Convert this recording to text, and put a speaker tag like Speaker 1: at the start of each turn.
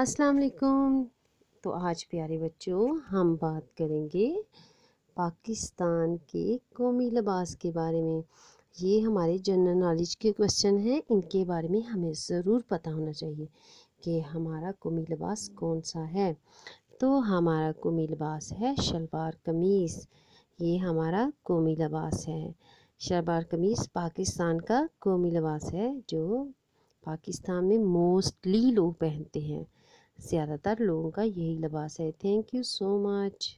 Speaker 1: अस्सलाम वालेकुम तो आज प्यारे बच्चों हम बात करेंगे पाकिस्तान के कौमी लिबास के बारे में ये हमारे जनरल नॉलेज के क्वेश्चन हैं इनके बारे में हमें ज़रूर पता होना चाहिए कि हमारा कौमी लिबास कौन सा है तो हमारा कौमी लिबास है शलवार कमीज़ ये हमारा कौमी लिबास है शलवार कमीज़ पाकिस्तान का कौमी लिबास है जो पाकिस्तान में मोस्टली लोग पहनते हैं ज़्यादातर लोगों का यही लिबास है थैंक यू सो मच